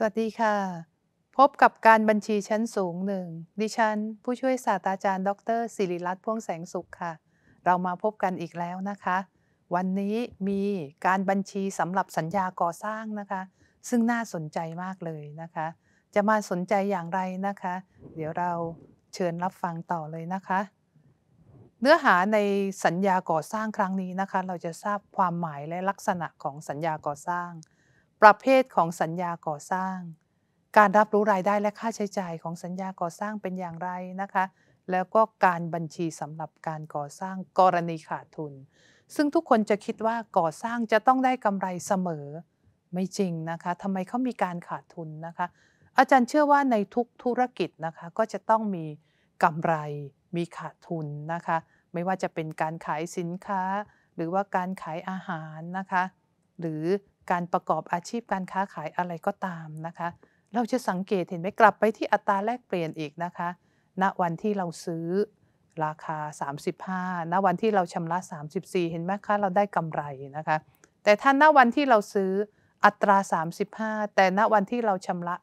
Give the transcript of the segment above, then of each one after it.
สวัสดีค่ะ พบกับการบัญชีชั้นสูงหนึ่งดิฉันผู้ช่วยศาสตราจารย์ดรศิริรัตน์พ่วงแสงสุขค่ะเรามาพบกันอีกแล้วนะคะ วันนี้มีการบัญชีสำหรับสัญญาก่อสร้างนะคะ ซึ่งน่าสนใจมากเลยนะคะ จะมาสนใจอย่างไรนะคะ เดี๋ยวเราเชิญรับฟังต่อเลยนะคะ เนื้อหาในสัญญาก่อสร้างครั้งนี้นะคะ เราจะทราบความหมายและลักษณะของสัญญาก่อสร้างประเภทของสัญญาก่อสร้าง การรับรู้รายได้และค่าใช้จ่าย ของสัญญาก่อสร้างเป็นอย่างไรนะคะ แล้วก็การบัญชีสำหรับการก่อสร้างกรณีขาดทุน ซึ่งทุกคนจะคิดว่าก่อสร้างจะต้องได้กำไรเสมอ ไม่จริงนะคะทำไมเขามีการขาดทุนนะคะ อาจารย์เชื่อว่าในทุกธุรกิจนะคะ ก็จะต้องมีกำไรมีขาดทุนนะคะ ไม่ว่าจะเป็นการขายสินค้า หรือว่าการขายอาหารนะคะ หรือการประกอบอาชีพการค้าขายอะไรก็ตามนะคะ เราจะสังเกตเห็นไหมกลับไปที่อัตราแลกเปลี่ยนอีกนะคะ ณ วันที่เราซื้อราคา 35ณวันที่เราชำระ 34 เห็นไหมคะเราได้กำไรนะคะ แต่ถ้าณวันที่เราซื้ออัตรา 35 แต่ณวันที่เราชำระ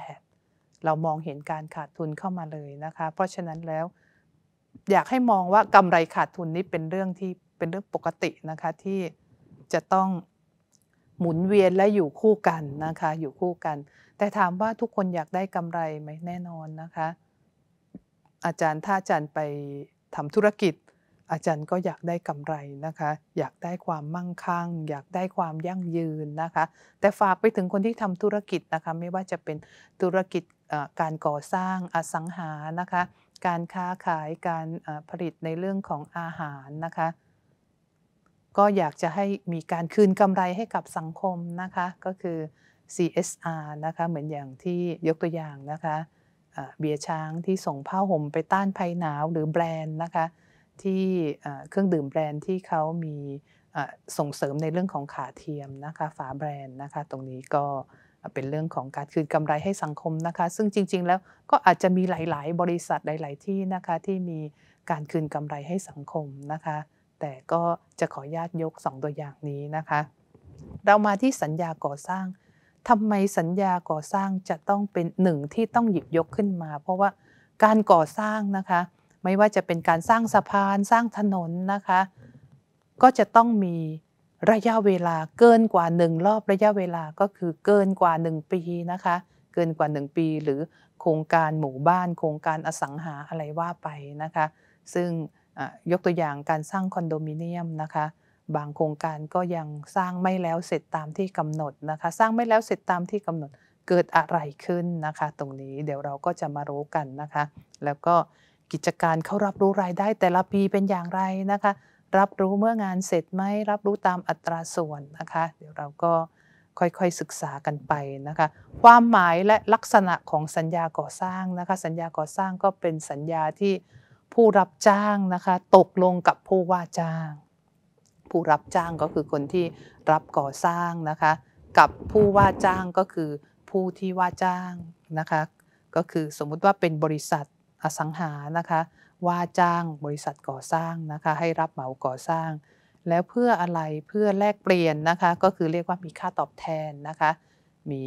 38 เรามองเห็นการขาดทุนเข้ามาเลยนะคะ เพราะฉะนั้นแล้ว อยากให้มองว่ากำไรขาดทุนนี้เป็นเรื่องที่เป็นเรื่องปกตินะคะที่จะต้องหมุนเวียนและอยู่คู่กันนะคะ อยู่คู่กัน แต่ถามว่าทุกคนอยากได้กำไรไหมแน่นอนนะคะ อาจารย์ถ้าอาจารย์ไปทำธุรกิจ อาจารย์ก็อยากได้กำไรนะคะ อยากได้ความมั่งคั่ง อยากได้ความยั่งยืนนะคะ แต่ฝากไปถึงคนที่ทำธุรกิจนะคะ ไม่ว่าจะเป็นธุรกิจการก่อสร้างอสังหานะคะ การค้าขายการผลิตในเรื่องของอาหารนะคะก็อยากจะให้มีการคืนกำไรให้กับสังคมนะคะ ก็คือ CSR นะคะ เหมือนอย่างที่ยกตัวอย่างนะคะเบียร์ช้างที่ส่งผ้าห่มไปต้านภัยหนาว หรือแบรนด์นะคะ ที่เครื่องดื่มแบรนด์ที่เขามีส่งเสริมในเรื่องของขาเทียมนะคะ ฝาแบรนด์นะคะ ตรงนี้ก็เป็นเรื่องของการคืนกำไรให้สังคมนะคะ ซึ่งจริง ๆ แล้วก็อาจจะมีหลายๆบริษัทหลายๆที่นะคะ ที่มีการคืนกำไรให้สังคมนะคะแต่ก็จะขอญาตยก 2 ตัวอย่างนี้นะคะ เรามาที่สัญญาก่อสร้างทำไมสัญญาก่อสร้างจะต้องเป็นหนึ่งที่ต้องหยิบยกขึ้นมา เพราะว่าการก่อสร้างนะคะ ไม่ว่าจะเป็นการสร้างสะพานสร้างถนนนะคะ ก็จะต้องมีระยะเวลาเกินกว่า 1 รอบระยะเวลาก็คือเกินกว่า 1 ปีนะคะ เกินกว่า 1 ปี หรือโครงการหมู่บ้าน โครงการอสังหาอะไรว่าไปนะคะ ซึ่งยกตัวอย่างการสร้างคอนโดมิเนียมนะคะ บางโครงการก็ยังสร้างไม่แล้วเสร็จตามที่กำหนดนะคะสร้างไม่แล้วเสร็จตามที่กำหนดเกิดอะไรขึ้นนะคะ ตรงนี้เดี๋ยวเราก็จะมารู้กันนะคะ แล้วก็กิจการเขารับรู้รายได้แต่ละปีเป็นอย่างไรนะคะ รับรู้เมื่องานเสร็จไหมรับรู้ตามอัตราส่วนนะคะ เดี๋ยวเราก็ค่อยๆศึกษากันไปนะคะ ความหมายและลักษณะของสัญญาก่อสร้างนะคะ สัญญาก่อสร้างก็เป็นสัญญาที่ผู้รับจ้างนะคะตกลงกับผู้ว่าจ้าง ผู้รับจ้างก็คือคนที่รับก่อสร้างนะคะกับผู้ว่าจ้างก็คือ ผู้ที่ว่าจ้างนะคะก็คือสมมุติว่าเป็นบริษัทอสังหานะคะว่าจ้าง บริษัทก่อสร้างนะคะให้รับเหมาก่อสร้าง แล้วเพื่ออะไรเพื่อแลกเปลี่ยนนะคะก็คือเรียกว่ามีค่าตอบแทนนะคะมี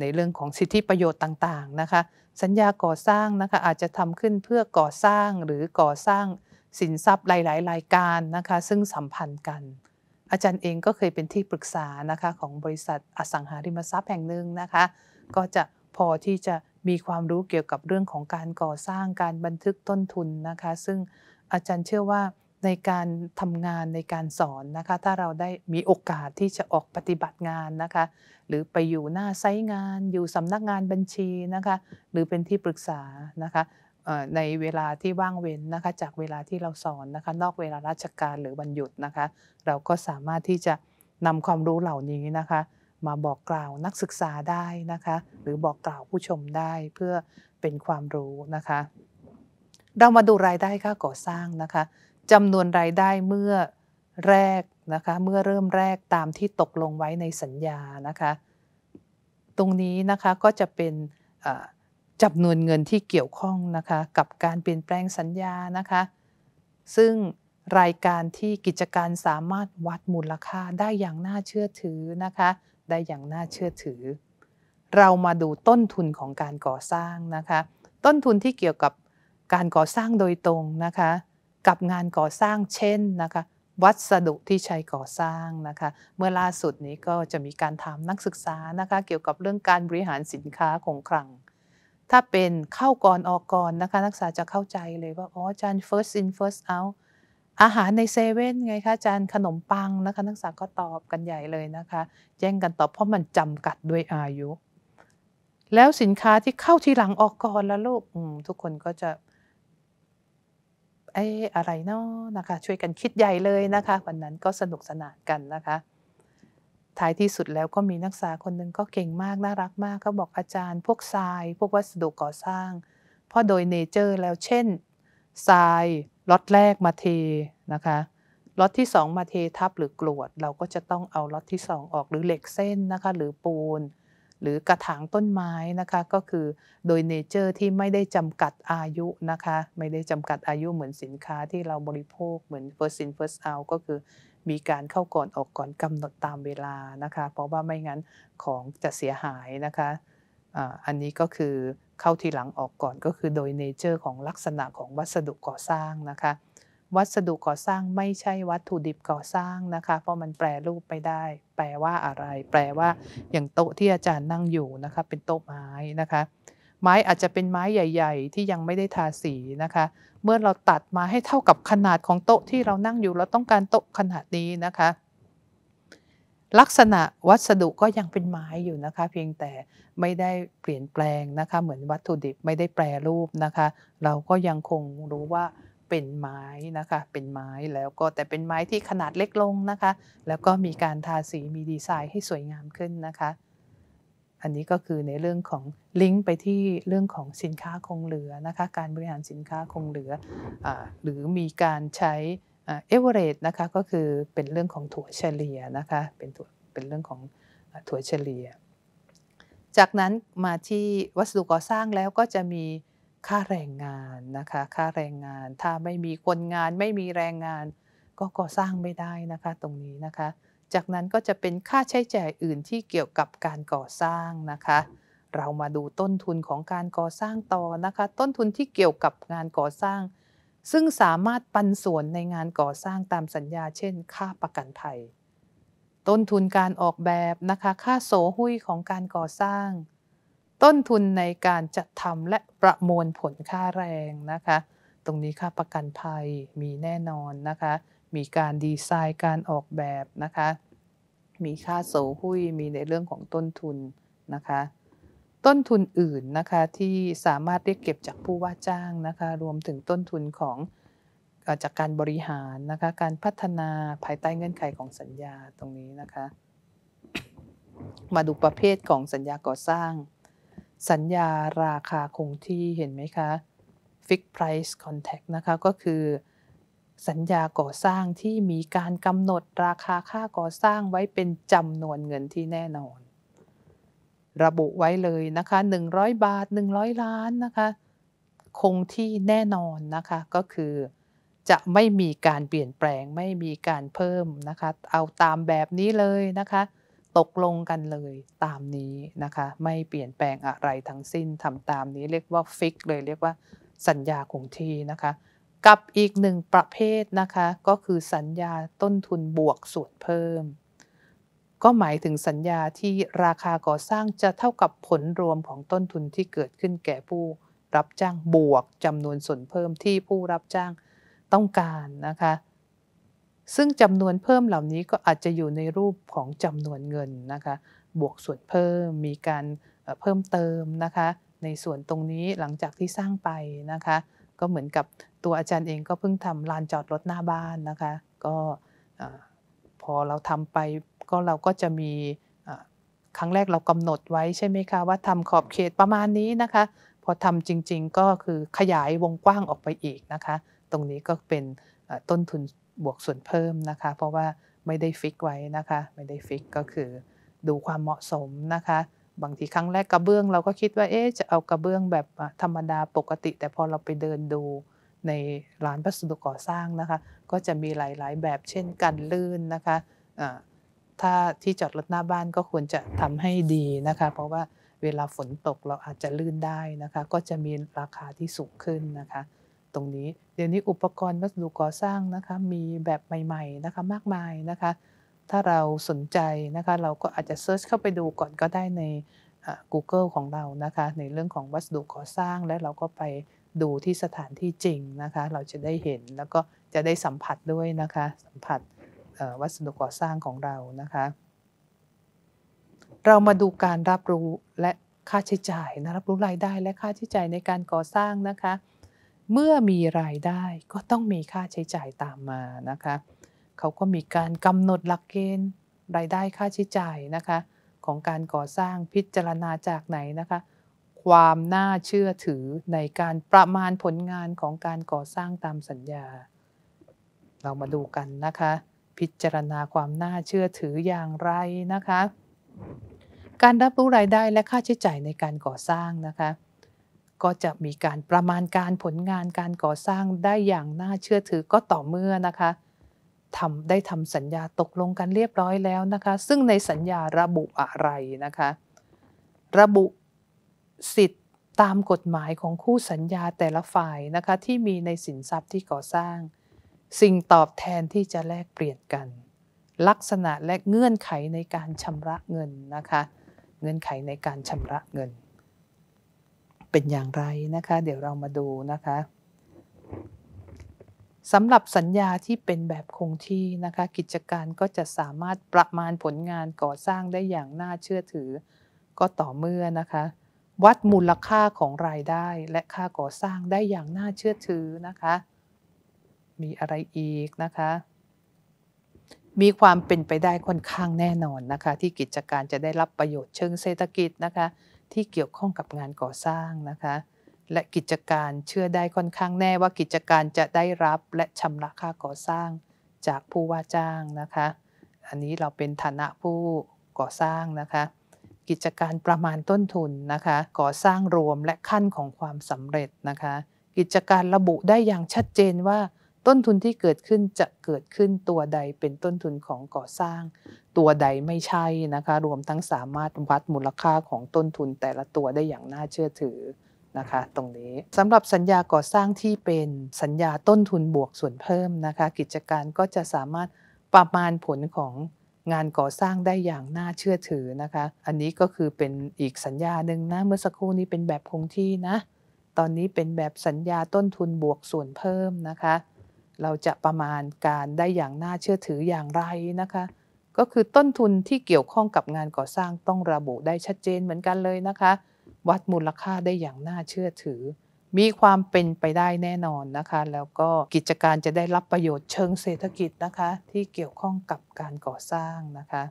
ในเรื่องของสิทธิประโยชน์ต่างๆนะคะสัญญาก่อสร้างนะคะอาจจะทำขึ้นเพื่อก่อสร้างหรือก่อสร้างสินทรัพย์หลายๆรายการนะคะ ซึ่งสัมพันธ์กัน อาจารย์เองก็เคยเป็นที่ปรึกษานะคะของบริษัทอสังหาริมทรัพย์แห่งหนึ่งนะคะ ก็จะพอที่จะมีความรู้เกี่ยวกับเรื่องของการก่อสร้างการบันทึกต้นทุนนะคะ ซึ่งอาจารย์เชื่อว่าในการทำงานในการสอนนะคะ ถ้าเราได้มีโอกาสที่จะออกปฏิบัติงานนะคะ หรือไปอยู่หน้าไซ่งานอยู่สำนักงานบัญชีนะคะหรือเป็นที่ปรึกษานะคะในเวลาที่ว่างเว้นนะคะจากเวลาที่เราสอนนะคะ นอกเวลาราชการหรือวันหยุดนะคะเราก็สามารถที่จะนำความรู้เหล่านี้นะคะ มาบอกกล่าวนักศึกษาได้นะคะหรือบอกกล่าวผู้ชมได้เพื่อเป็นความรู้นะคะเรามาดูรายได้ค่าก่อสร้างนะคะจำนวนรายได้เมื่อแรกนะคะ เมื่อเริ่มแรกตามที่ตกลงไว้ในสัญญานะคะ ตรงนี้นะคะก็จะเป็นจำนวนเงินที่เกี่ยวข้องนะคะกับการเปลี่ยนแปลงสัญญานะคะ ซึ่งรายการที่กิจการสามารถวัดมูลค่าได้อย่างน่าเชื่อถือนะคะ ได้อย่างน่าเชื่อถือ เรามาดูต้นทุนของการก่อสร้างนะคะ ต้นทุนที่เกี่ยวกับการก่อสร้างโดยตรงนะคะกับงานก่อสร้างเช่นนะคะวัสดุที่ใช้ก่อสร้างนะคะเมื่อล่าสุดนี้ก็จะมีการถามนักศึกษานะคะเกี่ยวกับเรื่องการบริหารสินค้าคงคลัง ถ้าเป็นเข้าก่อนออกก่อนนะคะนักศึกษาจะเข้าใจเลยว่าอ๋ออาจารย์ first in first out อาหารในเซเว่นไงคะอาจารย์ขนมปังนะคะนักศึกษาก็ตอบกันใหญ่เลยนะคะแย่งกันตอบเพราะมันจำกัดด้วยอายุ แล้วสินค้าที่เข้าทีหลังออกก่อนลวลูกทุกคนก็จะเอ๊อะไรเนาะนะคะช่วยกันคิดใหญ่เลยนะคะ วันนั้นก็สนุกสนานกันนะคะท้ายที่สุดแล้วก็มีนักศึกษาคนหนึ่งก็เก่งมากน่ารักมากเขาบอกอาจารย์พวกทราย พวกวัสดุก่อสร้าง เพราะโดยเนเจอร์แล้วเช่นทรายล็อตแรกมาเทนะคะล็อตที่สองมาเททับหรือกรวดเราก็จะต้องเอาล็อตที่สองออกหรือเหล็กเส้นนะคะหรือปูนหรือกระถางต้นไม้นะคะก็คือโดยเนเจอร์ที่ไม่ได้จำกัดอายุนะคะ ไม่ได้จำกัดอายุเหมือนสินค้าที่เราบริโภคเหมือน first in first out ก็คือมีการเข้าก่อนออกก่อนกำหนดตามเวลานะคะ เพราะว่าไม่งั้นของจะเสียหายนะคะอันนี้ก็คือเข้าทีหลังออกก่อนก็คือโดยเนเจอร์ของลักษณะของวัสดุก่อสร้างนะคะวัสดุก่อสร้าง ไม่ใช่วัตถุดิบก่อสร้างนะคะ เพราะมันแปลรูปไปได้ แปลว่าอะไร แปลว่าอย่างโต๊ะที่อาจารย์นั่งอยู่นะคะเป็นโต๊ะไม้นะคะ ไม้อาจจะเป็นไม้ใหญ่ ๆ ที่ยังไม่ได้ทาสีนะคะ เมื่อเราตัดมาให้เท่ากับขนาดของโต๊ะที่เรานั่งอยู่ เราต้องการโต๊ะขนาดนี้นะคะ ลักษณะวัสดุก็ยังเป็นไม้อยู่นะคะ เพียงแต่ไม่ได้เปลี่ยนแปลงนะคะ เหมือนวัตถุดิบไม่ได้แปรรูปนะคะ เราก็ยังคงรู้ว่าเป็นไม้นะคะเป็นไม้แล้วก็แต่เป็นไม้ที่ขนาดเล็กลงนะคะแล้วก็มีการทาสีมีดีไซน์ให้สวยงามขึ้นนะคะ อันนี้ก็คือในเรื่องของลิงก์ไปที่เรื่องของสินค้าคงเหลือนะคะการบริหารสินค้าคงเหลืออหรือมีการใช้เอเวอเรสต์นะคะก็คือเป็นเรื่องของถั่วเฉลี่ยนะคะเป็นถั่วเป็นเรื่องของถั่วเฉลี่ย จากนั้นมาที่วัสดุก่อสร้างแล้วก็จะมีค่าแรงงานนะคะ ค่าแรงงาน ถ้าไม่มีคนงานไม่มีแรงงาน ก็ก่อสร้างไม่ได้นะคะ ตรงนี้นะคะ จากนั้นก็จะเป็นค่าใช้จ่ายอื่นที่เกี่ยวกับการก่อสร้างนะคะ เรามาดูต้นทุนของการก่อสร้างต่อนะคะ ต้นทุนที่เกี่ยวกับงานก่อสร้าง ซึ่งสามารถปันส่วนในงานก่อสร้างตามสัญญา เช่น ค่าประกันภัย ต้นทุนการออกแบบนะคะ ค่าโสหุ้ยของการก่อสร้างต้นทุนในการจัดทำและประมวลผลค่าแรงนะคะตรงนี้ค่าประกันภัยมีแน่นอนนะคะมีการดีไซน์การออกแบบนะคะมีค่าโสหุ้ยมีในเรื่องของต้นทุนนะคะต้นทุนอื่นนะคะที่สามารถเรียกเก็บจากผู้ว่าจ้างนะคะรวมถึงต้นทุนของจากการบริหารนะคะการพัฒนาภายใต้เงื่อนไขของสัญญาตรงนี้นะคะ มาดูประเภทของสัญญาก่อสร้างสัญญาราคาคงที่เห็นไหมคะ Fixed Price Contract นะคะ ก็คือ สัญญาก่อสร้างที่มีการกำหนดราคาค่าก่อสร้างไว้เป็นจำนวนเงินที่แน่นอน ระบุไว้เลยนะคะ 100 บาท 100 ล้านนะคะ คงที่แน่นอนนะคะก็คือ จะไม่มีการเปลี่ยนแปลง ไม่มีการเพิ่มนะคะเอาตามแบบนี้เลยนะคะตกลงกันเลยตามนี้นะคะ ไม่เปลี่ยนแปลงอะไรทั้งสิ้นทำตามนี้ เรียกว่าฟิกเลย เรียกว่า สัญญาคงที่นะคะ กับอีกหนึ่งประเภทนะคะ ก็คือสัญญาต้นทุนบวกส่วนเพิ่ม ก็หมายถึงสัญญาที่ราคาก่อสร้างจะเท่ากับผลรวมของต้นทุนที่เกิดขึ้นแก่ผู้รับจ้างบวกจำนวนส่วนเพิ่มที่ผู้รับจ้างต้องการนะคะซึ่งจำนวนเพิ่มเหล่านี้ก็อาจจะอยู่ในรูปของจำนวนเงินนะคะ บวกส่วนเพิ่ม มีการเพิ่มเติมนะคะ ในส่วนตรงนี้หลังจากที่สร้างไปนะคะ ก็เหมือนกับตัวอาจารย์เองก็เพิ่งทำลานจอดรถหน้าบ้านนะคะ ก็พอเราทำไปก็เราก็จะมีครั้งแรกเรากำหนดไว้ใช่ไหมคะว่าทำขอบเขตประมาณนี้นะคะ พอทำจริง ๆก็คือขยายวงกว้างออกไปอีกนะคะ ตรงนี้ก็เป็นต้นทุนบวกส่วนเพิ่มนะคะ เพราะว่าไม่ได้ฟิกไว้นะคะ ไม่ได้ฟิกก็คือดูความเหมาะสมนะคะบางทีครั้งแรกกระเบื้อง เราก็คิดว่าเอ๊ะจะเอากระเบื้องแบบธรรมดาปกติ แต่พอเราไปเดินดูในร้านพัสดุก่อสร้างนะคะ ก็จะมีหลายๆ แบบเช่นกันลื่นนะคะะถ้าที่จอดรถหน้าบ้านก็ควรจะทำให้ดีนะคะ เพราะว่าเวลาฝนตกเราอาจจะลื่นได้นะคะ ก็จะมีราคาที่สูงขึ้นนะคะตรงนี้เดี๋ยวนี้อุปกรณ์วัสดุก่อสร้างนะคะ มีแบบใหม่ๆนะคะมากมายนะคะ ถ้าเราสนใจนะคะเราก็อาจจะเซิร์ชเข้าไปดูก่อนก็ได้ใน Google ของเรานะคะ ในเรื่องของวัสดุก่อสร้างและเราก็ไปดูที่สถานที่จริงนะคะ เราจะได้เห็นแล้วก็จะได้สัมผัสด้วยนะคะ สัมผัสวัสดุก่อสร้างของเรานะคะ เรามาดูการรับรู้และค่าใช้จ่ายนะรับรู้รายได้และค่าใช้จ่ายในการก่อสร้างนะคะเมื่อมีรายได้ก็ต้องมีค่าใช้จ่ายตามมานะคะ เขาก็มีการกำหนดหลักเกณฑ์ รายได้ค่าใช้จ่ายนะคะ ของการก่อสร้างพิจารณาจากไหนนะคะ ความน่าเชื่อถือในการประมาณผลงานของการก่อสร้างตามสัญญา เรามาดูกันนะคะ พิจารณาความน่าเชื่อถืออย่างไรนะคะ การรับรู้รายได้และค่าใช้จ่ายในการก่อสร้างนะคะก็จะมีการประมาณการผลงานการก่อสร้างได้อย่างน่าเชื่อถือก็ต่อเมื่อนะคะทำได้ทำสัญญาตกลงกันเรียบร้อยแล้วนะคะซึ่งในสัญญาระบุอะไรนะคะ ระบุสิทธิตามกฎหมายของคู่สัญญาแต่ละฝ่ายนะคะที่มีในสินทรัพย์ที่ก่อสร้าง สิ่งตอบแทนที่จะแลกเปลี่ยนกัน ลักษณะและเงื่อนไขในการชำระเงินนะคะเงื่อนไขในการชำระเงินเป็นอย่างไรนะคะเดี๋ยวเรามาดูนะคะสำหรับสัญญาที่เป็นแบบคงที่นะคะ กิจการก็จะสามารถประมาณผลงานก่อสร้างได้อย่างน่าเชื่อถือ ก็ต่อเมื่อนะคะ วัดมูลค่าของรายได้ และค่าก่อสร้างได้อย่างน่าเชื่อถือนะคะ มีอะไรอีกนะคะ มีความเป็นไปได้ค่อนข้างแน่นอนนะคะ ที่กิจการจะได้รับประโยชน์เชิงเศรษฐกิจนะคะที่เกี่ยวข้องกับงานก่อสร้างนะคะ และกิจการเชื่อได้ค่อนข้างแน่ว่า กิจการจะได้รับและชำระค่าก่อสร้าง จากผู้ว่าจ้างนะคะ อันนี้เราเป็นฐานะผู้ก่อสร้างนะคะ กิจการประมาณต้นทุนนะคะก่อสร้างรวมและขั้นของความสำเร็จนะคะ กิจการระบุได้อย่างชัดเจนว่าต้นทุนที่เกิดขึ้นจะเกิดขึ้นตัวใดเป็นต้นทุนของก่อสร้าง ตัวใดไม่ใช่นะคะ รวมทั้งสามารถวัดมูลค่าของต้นทุนแต่ละตัวได้อย่างน่าเชื่อถือนะคะ ตรงนี้สำหรับสัญญาก่อสร้างที่เป็นสัญญาต้นทุนบวกส่วนเพิ่มนะคะ กิจการก็จะสามารถประมาณผลของงานก่อสร้างได้อย่างน่าเชื่อถือนะคะ อันนี้ก็คือเป็นอีกสัญญาหนึ่งนะ เมื่อสักครู่นี้เป็นแบบคงที่นะ ตอนนี้เป็นแบบสัญญาต้นทุนบวกส่วนเพิ่มนะคะเราจะประมาณการได้อย่างน่าเชื่อถืออย่างไรนะคะ ก็คือต้นทุนที่เกี่ยวข้องกับงานก่อสร้างต้องระบุได้ชัดเจนเหมือนกันเลยนะคะ วัดมูลค่าได้อย่างน่าเชื่อถือ มีความเป็นไปได้แน่นอนนะคะ แล้วก็กิจการจะได้รับประโยชน์เชิงเศรษฐกิจนะคะ ที่เกี่ยวข้องกับการก่อสร้างนะคะ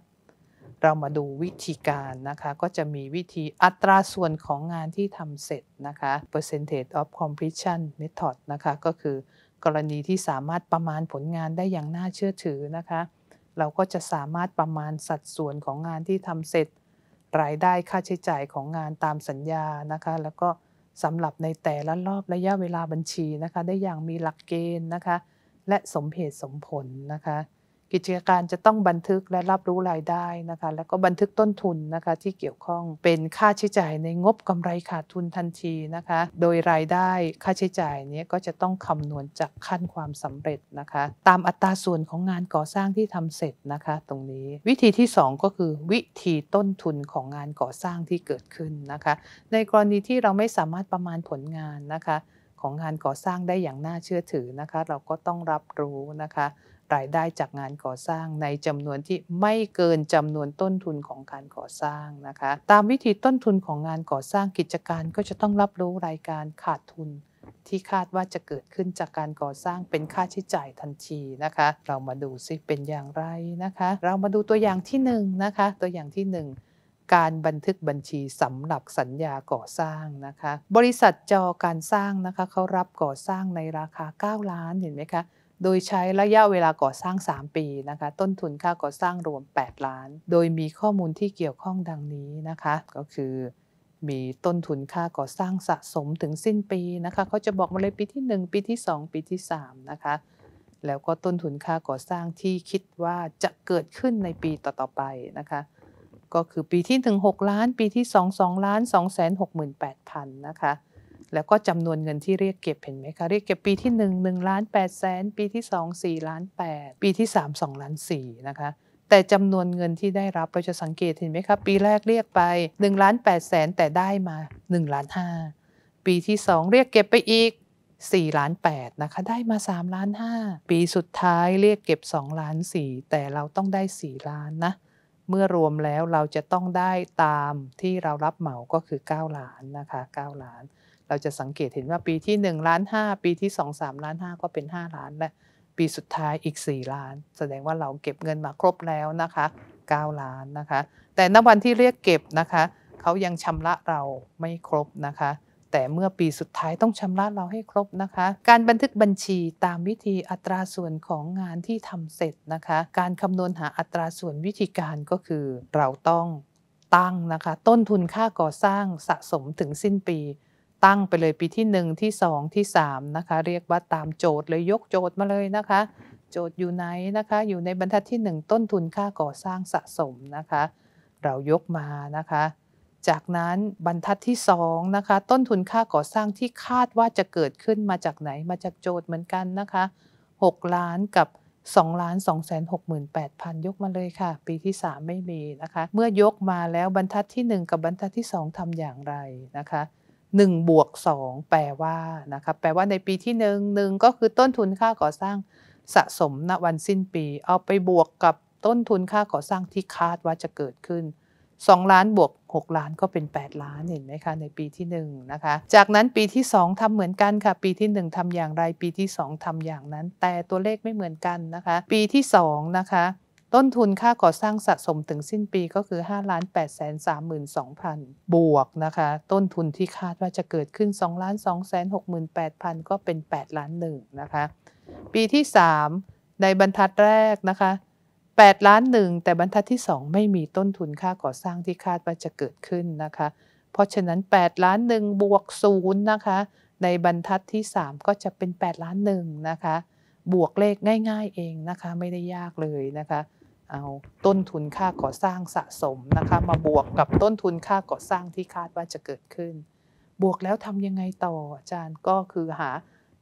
เรามาดูวิธีการนะคะ ก็จะมีวิธีอัตราส่วนของงานที่ทำเสร็จนะคะ percentage of completion method นะคะ ก็คือกรณีที่สามารถประมาณผลงานได้อย่างน่าเชื่อถือนะคะ เราก็จะสามารถประมาณสัดส่วนของงานที่ทำเสร็จ รายได้ค่าใช้จ่ายของงานตามสัญญานะคะ แล้วก็สำหรับในแต่ละรอบระยะเวลาบัญชีนะคะ ได้อย่างมีหลักเกณฑ์นะคะ และสมเหตุสมผลนะคะกิจการจะต้องบันทึกและรับรู้รายได้นะคะ แล้วก็บันทึกต้นทุนนะคะ ที่เกี่ยวข้องเป็นค่าใช้จ่ายในงบกำไรขาดทุนทันทีนะคะ โดยรายได้ค่าใช้จ่ายนี้ก็จะต้องคำนวณจากขั้นความสำเร็จนะคะ ตามอัตราส่วนของงานก่อสร้างที่ทำเสร็จนะคะ ตรงนี้ วิธีที่ 2 ก็คือวิธีต้นทุนของงานก่อสร้างที่เกิดขึ้นนะคะ ในกรณีที่เราไม่สามารถประมาณผลงานนะคะ ของงานก่อสร้างได้อย่างน่าเชื่อถือนะคะ เราก็ต้องรับรู้นะคะรายได้จากงานก่อสร้างในจำนวนที่ไม่เกินจำนวนต้นทุนของการก่อสร้างนะคะ ตามวิธีต้นทุนของงานก่อสร้างกิจการก็จะต้องรับรู้รายการขาดทุนที่คาดว่าจะเกิดขึ้นจากการก่อสร้างเป็นค่าใช้จ่ายทันทีนะคะ เรามาดูซิเป็นอย่างไรนะคะ เรามาดูตัวอย่างที่1นนะคะตัวอย่างที่ 1 การบันทึกบัญชีสำหรับสัญญาก่อสร้างนะคะ บริษัทจอการสร้างนะคะเขารับก่อสร้างในราคา 9 ล้านเห็นไหมคะโดยใช้ระยะเวลาก่อสร้าง 3 ปีนะคะ ต้นทุนค่าก่อสร้างรวม 8 ล้าน โดยมีข้อมูลที่เกี่ยวข้องดังนี้นะคะ ก็คือ มีต้นทุนค่าก่อสร้างสะสมถึงสิ้นปีนะคะเขาจะบอกมาเลยปีที่ 1 ปีที่ 2 ปีที่3นะคะ แล้วก็ต้นทุนค่าก่อสร้างที่คิดว่าจะเกิดขึ้นในปีต่อๆไปนะคะ ก็คือปีที่1 6ล้าน ปีที่ 2 2 ล้าน2 6 8 0 0 0 นะคะแล้วก็จำนวนเงินที่เรียกเก็บเห็นไหมคะ เรียกเก็บปีที่ 1 1ล้านแปดแสน ปีที่ 2 4ล้าน8ปีที่3 2ล้าน4นะคะ แต่จำนวนเงินที่ได้รับเราจะสังเกตเห็นไหมคะ ปีแรกเรียกไป1ล้านแปดแสนแต่ได้มา1ล้านห้าปีที่ 2 เรียกเก็บไปอีก4ล้าน8นะคะ ได้มา3ล้าน5ปีสุดท้ายเรียกเก็บ2ล้าน4แต่เราต้องได้ 4 ล้านนะ เมื่อรวมแล้วเราจะต้องได้ตามที่เรารับเหมาก็คือ 9 ล้านนะคะ9ล้านเราจะสังเกตเห็นว่าปีที่1ล้าน5ปีที่2 3ล้าน 5 ก็เป็น 5 ล้านและปีสุดท้ายอีก 4 ล้าน แสดงว่าเราเก็บเงินมาครบแล้วนะคะ 9 ล้านนะคะ แต่ณวันที่เรียกเก็บนะคะเขายังชำระเราไม่ครบนะคะ แต่เมื่อปีสุดท้ายต้องชำระเราให้ครบนะคะ การบันทึกบัญชีตามวิธีอัตราส่วนของงานที่ทำเสร็จนะคะ การคำนวณหาอัตราส่วนวิธีการก็คือเราต้องตั้งนะคะ ต้นทุนค่าก่อสร้างสะสมถึงสิ้นปีตั้งไปเลยปีที่1ที่2ที่3 นะคะ เรียกว่าตามโจทย์เลยยกโจทย์มาเลยนะคะ โจทย์อยู่ไหนนะคะ อยู่ในบรรทัดที่ 1 ต้นทุนค่าก่อสร้างสะสมนะคะ เรายกมานะคะ จากนั้นบรรทัดที่2นะคะต้นทุนค่าก่อสร้างที่คาดว่าจะเกิดขึ้นมาจากไหน มาจากโจทย์เหมือนกันนะคะ 6 ล้านกับ2ล้าน2แสน6 8 0 0 0 ยกมาเลยค่ะ ปีที่ 3 ไม่มีนะคะ เมื่อยกมาแล้วบรรทัดที่ 1 กับบรรทัดที่ 2 ทำอย่างไรนะคะ1บวก2แปลว่านะคะ แปลว่าในปีที่ 1 1 ก็คือต้นทุนค่าก่อสร้างสะสมณวันสิ้นปีเอาไปบวกกับต้นทุนค่าก่อสร้างที่คาดว่าจะเกิดขึ้น 2 ล้านบวก6ล้านก็เป็น 8 ล้านเห็นไหมคะ ในปีที่1นะคะจากนั้นปีที่ 2 ทำเหมือนกันค่ะ ปีที่ 1 ทำอย่างไรปีที่ 2 ทำอย่างนั้น แต่ตัวเลขไม่เหมือนกันนะคะ ปีที่ 2 นะคะต้นทุนค่าก่อสร้างสะสมถึงสิ้นปีก็คือ5 8 3 2 0 0 0 บวกนะคะ ต้นทุนที่คาดว่าจะเกิดขึ้น2 2 6 8 0 0ก็เป็น8ล้านหนึ่งนะคะปีที่ 3 ในบรรทัดแรกนะคะ8ล้านหนึ่งแต่บรรทัดที่ 2 ไม่มีต้นทุนค่าก่อสร้างที่คาดว่าจะเกิดขึ้นนะคะ เพราะฉะนั้น8ล้านหนึ่งบวกศูนย์นะคะในบรรทัดที่ 3 ก็จะเป็น8ล้านหนึ่งนะคะบวกเลขง่ายๆเองนะคะ ไม่ได้ยากเลยนะคะเอาต้นทุนค่าก่อสร้างสะสมนะคะมาบวกกับต้นทุนค่าก่อสร้างที่คาดว่าจะเกิดขึ้น บวกแล้วทำยังไงต่ออาจารย์ก็คือหา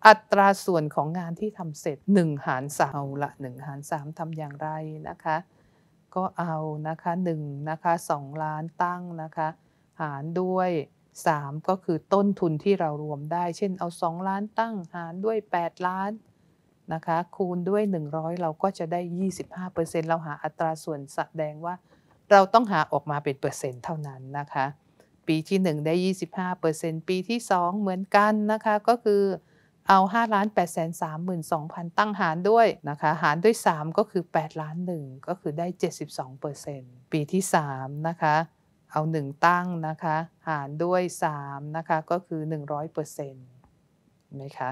อัตราส่วนของงานที่ทำเสร็จ 1 หารสามละ1หาร 3ทำอย่างไรนะคะ ก็เอานะคะ1นะคะ2ล้านตั้งนะคะ หารด้วย 3 ก็คือต้นทุนที่เรารวมได้ เช่น เอา 2 ล้านตั้ง หารด้วย 8 ล้านนะคะคูณด้วย 100 เราก็จะได้ 25%เราหาอัตราส่วนแสดงว่า เราต้องหาออกมาเป็นเปอร์เซ็นต์เท่านั้นนะคะ ปีที่ 1 ได้ 25%ปอร์์เซ็นตปีที่ 2 เหมือนกันนะคะก็คือเอา5ล้าน8 3 2 0 0 0 ตั้งหารด้วยนะคะหารด้วย 3 ก็คือ8ล้าน1ก็คือได้ 72%ปอร์์เซ็นตปีที่3นะคะเอา 1 ตั้งนะคะ หารด้วย3นะคะก็คือ 100%เห็นไหมคะ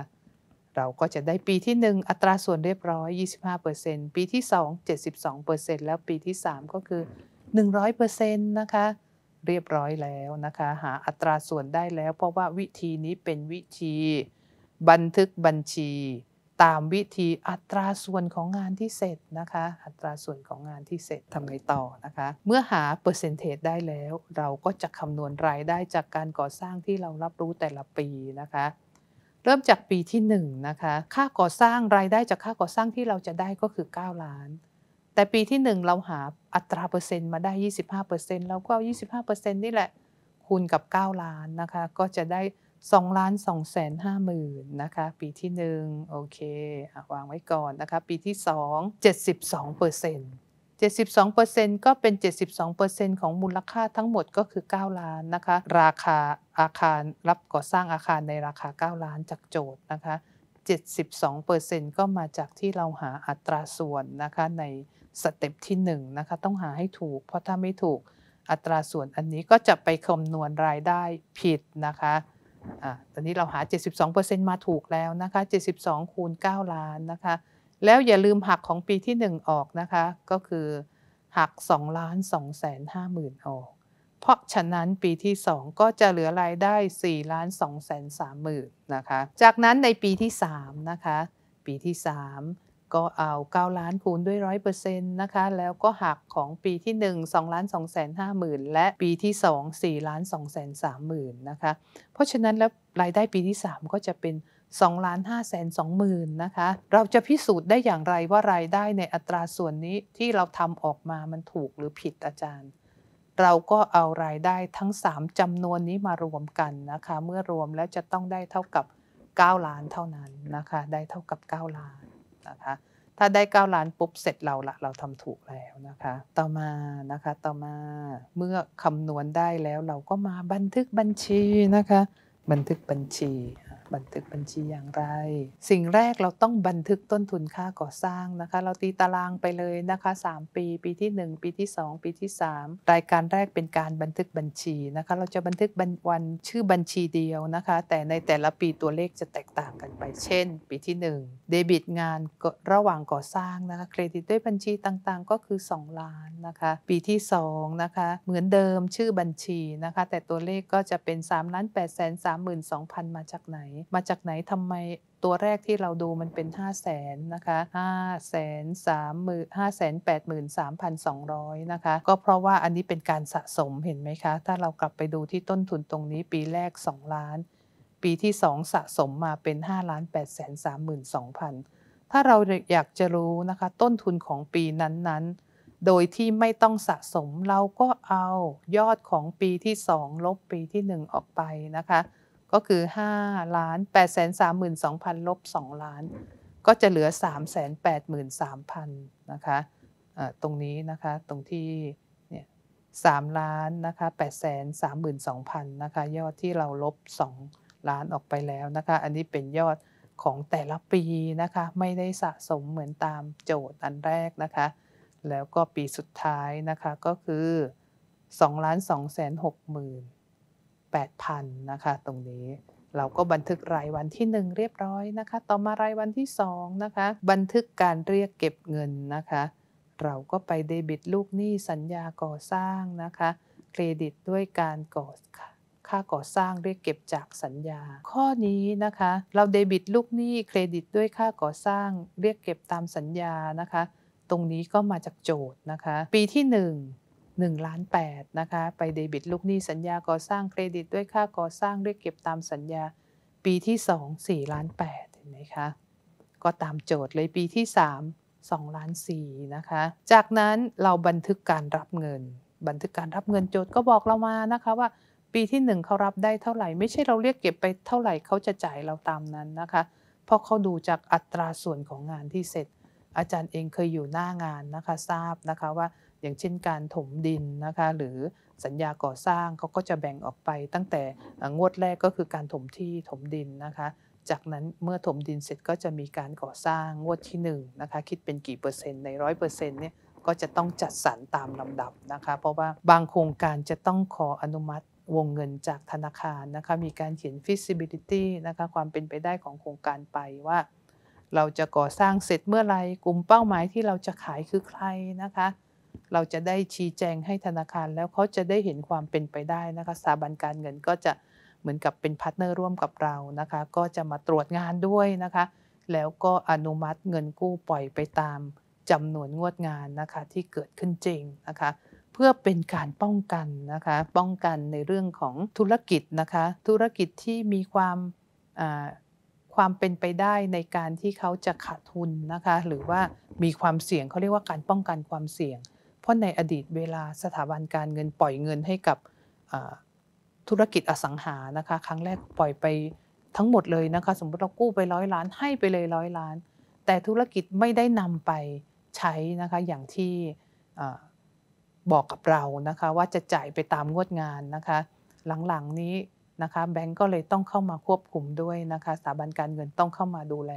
เราก็จะได้ปีที่ 1 อัตราส่วนเรียบร้อย 25%ปีที่ 2 72%แล้วปีที่ 3 ก็คือ 100%นะคะ เรียบร้อยแล้วนะคะ หาอัตราส่วนได้แล้วเพราะว่าวิธีนี้เป็นวิธีบันทึกบัญชี ตามวิธีอัตราส่วนของงานที่เสร็จนะคะ อัตราส่วนของงานที่เสร็จทำไงต่อนะคะ เมื่อหาเปอร์เซนเทจได้แล้ว เราก็จะคำนวณรายได้จากการก่อสร้างที่เรารับรู้แต่ละปีนะคะเริ่มจากปีที่1นะคะ ค่าก่อสร้างรายได้จากค่าก่อสร้างที่เราจะได้ก็คือ 9 ล้าน แต่ปีที่ 1เราหาอัตราเปอร์เซ็นต์มาได้ 25%แล้วก็25%นต์นี่แหละคูณกับ 9 ล้านนะคะ ก็จะได้2ล้าน2แสนห้าหมื่นนะคะปีที่1โอเควางไว้ก่อนนะคะปีที่ 2 72เปอร์เซ็นต์72%ก็เป็น 72%ของมูลค่าทั้งหมดก็คือ 9 ล้านนะคะ ราคาอาคารรับก่อสร้างอาคารในราคา 9 ล้านจากโจทย์นะคะ 72%ก็มาจากที่เราหาอัตราส่วนนะคะ ในสเต็ปที่1นะคะต้องหาให้ถูก เพราะถ้าไม่ถูกอัตราส่วนอันนี้ก็จะไปคำนวณรายได้ผิดนะคะ อ่าตอนนี้เราหา 72%มาถูกแล้วนะคะ 72คูณ9ล้านนะคะแล้ว อย่าลืมหักของปีที่หนึ่งออกนะคะก็คือหัก2ล้าน2แสนห้าหมื่นออกเพราะฉะนั้นปีที่ 2 ก็จะเหลือรายได้4ล้าน2แสนสามหมื่นนะคะจากนั้นในปีที่3นะคะปีที่ 3 ก็เอา 9 ล้านคูณด้วย 100%นะคะแล้วก็หักของปีที่ 1 2ล้าน2แสนห้าหมื่นและปีที่ 2 4ล้าน2แสนสามหมื่นนะคะเพราะฉะนั้นแล้วรายได้ปีที่ 3 ก็จะเป็น2ล้าน5แสน2หมื่นนะคะ เราจะพิสูจน์ได้อย่างไรว่ารายได้ในอัตราส่วนนี้ที่เราทำออกมา มันถูกหรือผิดอาจารย์ เราก็เอารายได้ทั้ง3จำนวนนี้มารวมกันนะคะ เมื่อรวมแล้วจะต้องได้เท่ากับ 9 ล้านเท่านั้นนะคะ ได้เท่ากับ 9 ล้านนะคะ ถ้าได้9ล้านปุ๊บเสร็จเราละ เราทำถูกแล้วนะคะ ต่อมานะคะ ต่อมาเมื่อคำนวณได้แล้วเราก็มาบันทึกบัญชีนะคะ บันทึกบัญชีบันทึกบัญชีอย่างไร สิ่งแรกเราต้องบันทึกต้นทุนค่าก่อสร้างนะคะ เราตีตารางไปเลยนะคะ 3 ปี ปีที่ 1 ปีที่ 2 ปีที่ 3 รายการแรกเป็นการบันทึกบัญชีนะคะเราจะบันทึกวันชื่อบัญชีเดียวนะคะ แต่ในแต่ละปีตัวเลขจะแตกต่างกันไปเช่น ปีที่ 1 เดบิตงานระหว่างก่อสร้างนะคะ เครดิตด้วยบัญชีต่างๆก็คือ 2 ล้านนะคะ ปีที่2นะคะเหมือนเดิมชื่อบัญชีนะคะ แต่ตัวเลขก็จะเป็น3ล้าน8 3 2 0 0 0 มาจากไหนมาจากไหนทำไมตัวแรกที่เราดูมันเป็น 5 0 0แสนนะคะ5 3 0 0 0 5 8 3 2 0 0 นะคะ ก็เพราะว่าอันนี้เป็นการสะสมเห็นไหมคะ ถ้าเรากลับไปดูที่ต้นทุนตรงนี้ปีแรก 2 ล้าน ปีที่ 2 สะสมมาเป็น 5 8 3 2 0 0 0 ถ้าเราอยากจะรู้นะคะ ต้นทุนของปีนั้นๆ โดยที่ไม่ต้องสะสมเราก็เอายอดของปีที่ 2 ลบปีที่ 1 ออกไปนะคะก็คือ 5 ล้าน8 3 2 0 0 0 ลบ 2 ล้าน ก็จะเหลือ 3 8 3 0 0 0 นะคะตรงนี้นะคะ ตรงที่ เนี่ยสามล้านนะคะแปดแสนสามหมื่นสองพันนะคะ ยอดที่เราลบสองล้านออกไปแล้วนะคะ อันนี้เป็นยอดของแต่ละปีนะคะ ไม่ได้สะสมเหมือนตามโจทย์อันแรกนะคะ แล้วก็ปีสุดท้ายนะคะ ก็คือสองล้านสองแสนหกหมื่น8,000 นะคะตรงนี้เราก็บันทึกรายวันที่ 1 เรียบร้อยนะคะ ต่อมารายวันที่2นะคะบันทึกการเรียกเก็บเงินนะคะ เราก็ไปเดบิตลูกหนี้สัญญาก่อสร้างนะคะ เครดิตด้วยการก่อค่าก่อสร้างเรียกเก็บจากสัญญา ข้อนี้นะคะเราเดบิตลูกหนี้เครดิตด้วยค่าก่อสร้างเรียกเก็บตามสัญญานะคะ ตรงนี้ก็มาจากโจทย์นะคะ ปีที่ 1 1ล้าน8นะคะไปเดบิตลูกหนี้สัญญาก่อสร้างเครดิตด้วยค่าก่อสร้างเรียกเก็บตามสัญญาปีที่2 4ล้าน8เห็นไหมคะก็ตามโจทย์เลยปีที่ 3 2ล้าน4นะคะจากนั้นเราบันทึกการรับเงิน บันทึกการรับเงินโจทย์ก็บอกเรามานะคะว่า ปีที่ 1เขารับได้เท่าไหร่ไม่ใช่เราเรียกเก็บไปเท่าไหร่เขาจะจ่ายเราตามนั้นนะคะ เพราะเขาดูจากอัตราส่วนของงานที่เสร็จ อาจารย์เองเคยอยู่หน้างานนะคะทราบนะคะว่าอย่างเช่นการถมดินนะคะ หรือสัญญาก่อสร้างเขาก็จะแบ่งออกไป ตั้งแต่งวดแรกก็คือการถมที่ถมดินนะคะ จากนั้นเมื่อถมดินเสร็จก็จะมีการก่อสร้างงวดที่1นะคะคิดเป็นกี่เปอร์เซ็นต์ในร้อยเปอร์เซ็นต์เนี่ยก็จะต้องจัดสรรตามลำดับนะคะ เพราะว่าบางโครงการจะต้องขออนุมัติวงเงินจากธนาคารนะคะ มีการเขียน feasibility นะคะ ความเป็นไปได้ของโครงการไปว่า เราจะก่อสร้างเสร็จเมื่อไรกลุ่มเป้าหมายที่เราจะขายคือใครนะคะเราจะได้ชี้แจงให้ธนาคารแล้วเขาจะได้เห็นความเป็นไปได้นะคะสถาบันการเงินก็จะเหมือนกับเป็นพาร์ทเนอร์ร่วมกับเรานะคะ ก็จะมาตรวจงานด้วยนะคะ แล้วก็อนุมัติเงินกู้ปล่อยไปตามจำนวนงวดงานนะคะที่เกิดขึ้นจริงนะคะเพื่อเป็นการป้องกันนะคะป้องกันในเรื่องของธุรกิจนะคะ ธุรกิจที่มีความความเป็นไปได้ในการที่เขาจะขาดทุนนะคะหรือว่ามีความเสี่ยงเขาเรียกว่าการป้องกันความเสี่ยงราะในอดีตเวลาสถาบันการเงินปล่อยเงินให้กับธุรกิจอสังหานะคะครั้งแรกปล่อยไปทั้งหมดเลยนะคะสมมติเรากู้ไปร้อยล้านให้ไปเลยร้อยล้าน แต่ธุรกิจไม่ได้นำไปใช้นะคะอย่างที่บอกกับเรานะคะว่าจะจ่ายไปตามงวดงานนะคะหลังๆนี้นะคะแบงก์ก็เลยต้องเข้ามาควบคุมด้วยนะคะสถาบันการเงินต้องเข้ามาดูแล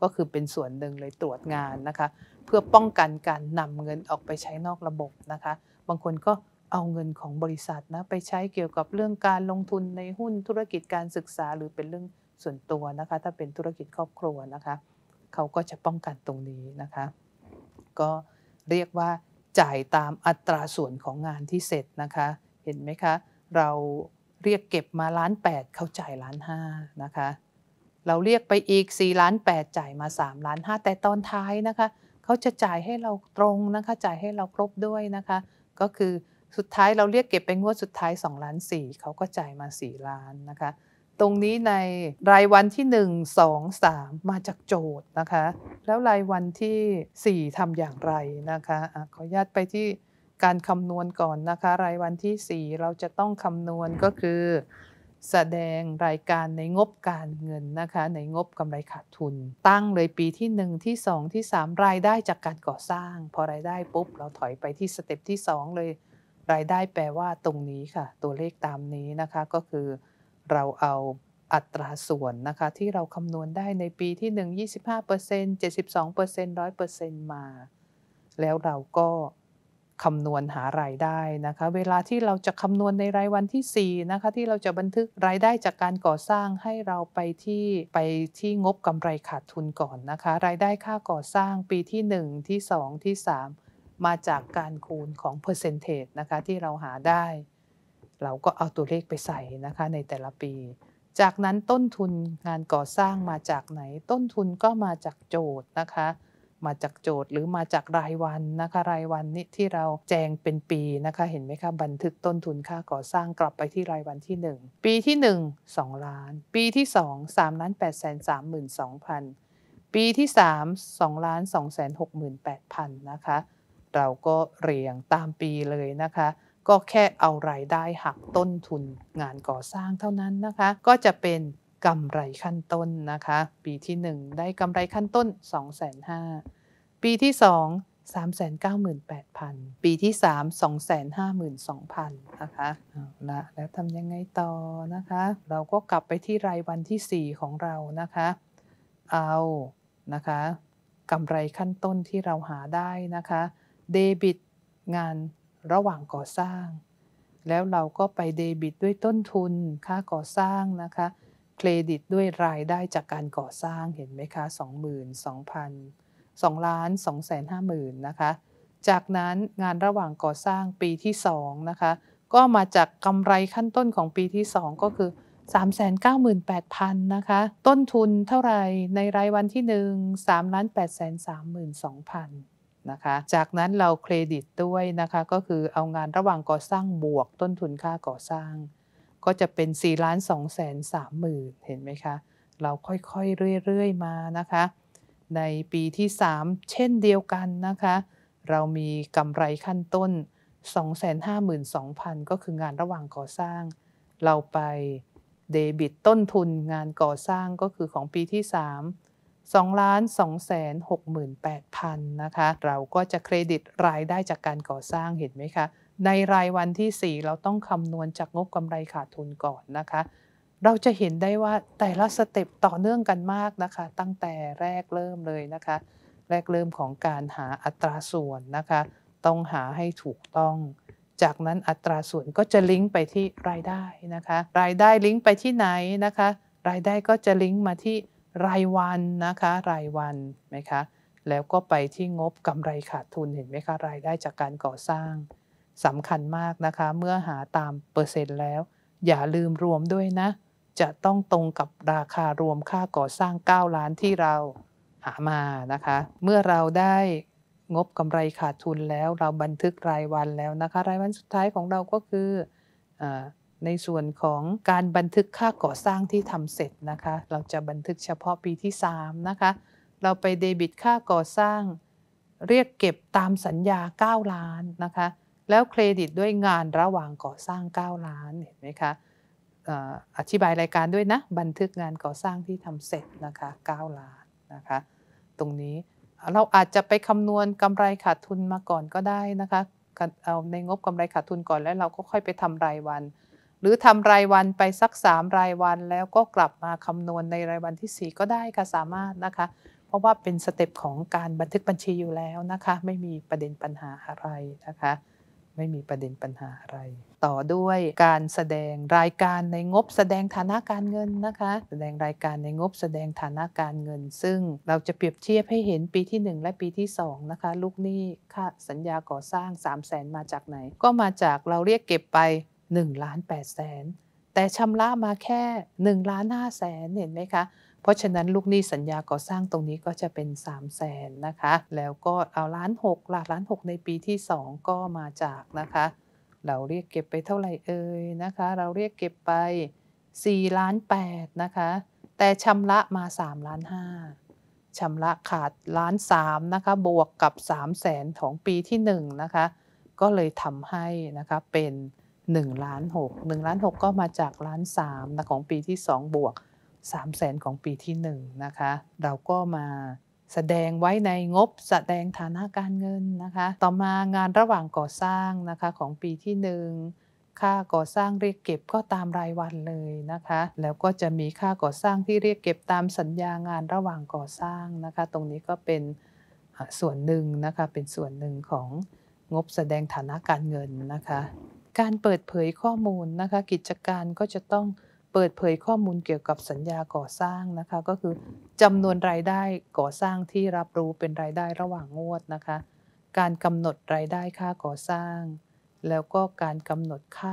ก็คือเป็นส่วนหนึ่งเลยตรวจงานนะคะ เพื่อป้องกันการนำเงินออกไปใช้นอกระบบนะคะ บางคนก็เอาเงินของบริษัทนะไปใช้เกี่ยวกับเรื่องการลงทุนในหุ้นธุรกิจการศึกษาหรือเป็นเรื่องส่วนตัวนะคะ ถ้าเป็นธุรกิจครอบครัวนะคะ เขาก็จะป้องกันตรงนี้นะคะ ก็เรียกว่าจ่ายตามอัตราส่วนของงานที่เสร็จนะคะ เห็นไหมคะ เราเรียกเก็บมาล้านแปดเขาจ่ายล้านห้านะคะเราเรียกไปอีก4ล้าน8 จ่ายมา 3 ล้าน 5 แต่ตอนท้ายนะคะ เขาจะจ่ายให้เราตรงนะคะ จ่ายให้เราครบด้วยนะคะ ก็คือสุดท้ายเราเรียกเก็บเป็นงวดสุดท้าย 2 ล้าน 4 เขาก็จ่ายมา 4 ล้านนะคะ ตรงนี้ในรายวันที่ 1 2 3 มาจากโจทย์นะคะ แล้วรายวันที่ 4 ทำอย่างไรนะคะอะขออนุญาตไปที่การคำนวณก่อนนะคะ รายวันที่ 4 เราจะต้องคำนวณก็คือแสดงรายการในงบการเงินนะคะ ในงบกำไรขาดทุน ตั้งเลยปีที่1ที่2ที่3 รายได้จากการก่อสร้างพอรายได้ปุ๊บ เราถอยไปที่สเต็ปที่2 เลย รายได้แปลว่าตรงนี้ค่ะ ตัวเลขตามนี้นะคะก็คือ เราเอาอัตราส่วนนะคะ ที่เราคำนวณได้ในปีที่ 1 25% 72% 100%มา แล้วเราก็คำนวณหารายได้นะคะ เวลาที่เราจะคำนวณในรายวันที่ 4 นะคะ ที่เราจะบันทึกรายได้จากการก่อสร้างให้เราไปที่ไปที่งบกำไรขาดทุนก่อนนะคะ รายได้ค่าก่อสร้าง ปีที่ 1 ที่ 2 ที่ 3 มาจากการคูณของเปอร์เซนเทจนะคะ ที่เราหาได้ เราก็เอาตัวเลขไปใส่นะคะในแต่ละปี จากนั้นต้นทุนงานก่อสร้างมาจากไหน ต้นทุนก็มาจากโจทย์นะคะมาจากโจทย์หรือมาจากรายวันนะคะรายวันนี้ที่เราแจงเป็นปีนะคะเห็นไหมคะบันทึกต้นทุนค่าก่อสร้างกลับไปที่รายวันที่ 1 ปีที่ 1 2 ล้าน ปีที่ 2 3ล้าน8 3 2 0 0 0 ปีที่ 3 2ล้าน2 6 8 0 0 0นะคะเราก็เรียงตามปีเลยนะคะ ก็แค่เอารายได้หักต้นทุนงานก่อสร้างเท่านั้นนะคะ ก็จะเป็นกำไรขั้นต้นนะคะปีที่ 1 ได้กำไรขั้นต้น 2 5 0 0 0ปีที่สอง398,000 ปีที่3 252,000นะคะนอะแล้วทำยังไงต่อนะคะ เราก็กลับไปที่รายวันที่ 4 ของเรานะคะ เอานะคะกำไรขั้นต้นที่เราหาได้นะคะ เดบิตงานระหว่างก่อสร้าง แล้วเราก็ไปเดบิต ด้วยต้นทุนค่าก่อสร้างนะคะ เครดิตด้วยรายได้จากการก่อสร้าง เห็นไหมคะ22,000 2ล้าน2แสนห้าหมื่นนะคะ จากนั้นงานระหว่างก่อสร้างปีที่2นะคะก็มาจากกำไรขั้นต้นของปีที่ 2 ก็คือ 398,000นะคะ ต้นทุนเท่าไหร่ในรายวันที่ 1 3ล้าน8แสน32,000นะคะจากนั้นเราเครดิตด้วยนะคะก็คือเอางานระหว่างก่อสร้างบวกต้นทุนค่าก่อสร้าง ก็จะเป็น4ล้าน2แสน30,000 เห็นไหมคะ เราค่อย ๆ เรื่อย ๆ มานะคะในปีที่ 3 เช่นเดียวกันนะคะ เรามีกำไรขั้นต้น 252,000 ก็คืองานระหว่างก่อสร้าง เราไปเดบิตต้นทุนงานก่อสร้างก็คือของปีที่ 3 2า2 68,000นนะคะ เราก็จะเครดิตรายได้จากการก่อสร้างเห็นไหมคะ ในรายวันที่ 4 เราต้องคำนวณจากงบกำไรขาดทุนก่อนนะคะเราจะเห็นได้ว่าแต่ละสเต็ปต่อเนื่องกันมากนะคะตั้งแต่แรกเริ่มเลยนะคะ แรกเริ่มของการหาอัตราส่วนนะคะ ต้องหาให้ถูกต้อง จากนั้นอัตราส่วนก็จะลิงก์ไปที่รายได้นะคะ รายได้ลิงก์ไปที่ไหนนะคะ รายได้ก็จะลิงก์มาที่รายวันนะคะ รายวันไหมคะ แล้วก็ไปที่งบกำไรขาดทุนเห็นไหมคะรายได้จากการก่อสร้างสำคัญมากนะคะ เมื่อหาตามเปอร์เซ็นต์แล้ว อย่าลืมรวมด้วยนะจะต้องตรงกับราคารวมค่าก่อสร้าง 9 ล้านที่เราหามานะคะ เมื่อเราได้งบกำไรขาดทุนแล้ว เราบันทึกรายวันแล้วนะคะ รายวันสุดท้ายของเราก็คืออในส่วนของการบันทึกค่าก่อสร้างที่ทำเสร็จนะคะ เราจะบันทึกเฉพาะปีที่ 3 นะคะ เราไปเดบิตค่าก่อสร้าง เรียกเก็บตามสัญญา 9 ล้านนะคะ แล้วเครดิตด้วยงานระหว่างก่อสร้าง 9 ล้านเห็นไหมคะอธิบายรายการด้วยนะบันทึกงานก่อสร้างที่ทำเสร็จนะคะ9ล้านนะคะ ตรงนี้เราอาจจะไปคำนวณกำไรขาดทุนมาก่อนก็ได้นะคะเอาในงบกำไรขาดทุนก่อนแล้ว เราก็ค่อยไปทำรายวัน หรือทำรายวันไปสัก3รายวันแล้วก็กลับมาคำนวณในรายวันที่ 4 ก็ได้ค่ะสามารถนะคะ เพราะว่าเป็นสเต็ปของการบันทึกบัญชีอยู่แล้วนะคะไม่มีประเด็นปัญหาอะไรนะคะ ไม่มีประเด็นปัญหาอะไรต่อด้วยการแสดงรายการในงบแสดงฐานะการเงินนะคะ แสดงรายการในงบแสดงฐานะการเงิน ซึ่งเราจะเปรียบเทียบให้เห็นปีที่ 1 และปีที่2นะคะลูกหนี้ค่าสัญญาก่อสร้าง3 0 0แสนมาจากไหน ก็มาจากเราเรียกเก็บไป1ล้าน8แสนแต่ชำระมาแค่1ล้าน5แสนเห็นไหมคะ เพราะฉะนั้นลูกหนี้สัญญาก่อสร้างตรงนี้ก็จะเป็น3 0 0แสนนะคะแล้วก็เอาล้านหกล้านหกในปีที่ 2 ก็มาจากนะคะเราเรียกเก็บไปเท่าไหร่เอ่ยนะคะ เราเรียกเก็บไป4ล้าน8นะคะ แต่ชำระมา3ล้าน5ชำระขาดล้าน3นะคะ บวกกับ 3 0 0แสนของปีที่1นะคะ ก็เลยทำให้นะคะเป็น1ล้าน6 1ล้าน6ก็มาจากล้าน3นะของปีที่ 2 บวก 3 0 0แสนของปีที่1นะคะ เราก็มาแสดงไว้ในงบแสดงฐานะการเงินนะคะ ต่อมางานระหว่างก่อสร้างนะคะของปีที่หนึ่งค่าก่อสร้างเรียกเก็บก็ตามรายวันเลยนะคะ แล้วก็จะมีค่าก่อสร้างที่เรียกเก็บตามสัญญางานระหว่างก่อสร้างนะคะ ตรงนี้ก็เป็นส่วนหนึ่งนะคะเป็นส่วนหนึ่งของงบแสดงฐานะการเงินนะคะ การเปิดเผยข้อมูลนะคะกิจการก็จะต้องเปิดเผยข้อมูลเกี่ยวกับสัญญา ก่อสร้างนะคะ ก็คือจำนวนรายได้ก่อสร้างที่รับรู้เป็นรายได้ระหว่างงวดนะคะ การกำหนดรายได้ค่าก่อสร้าง แล้วก็การกำหนดค่า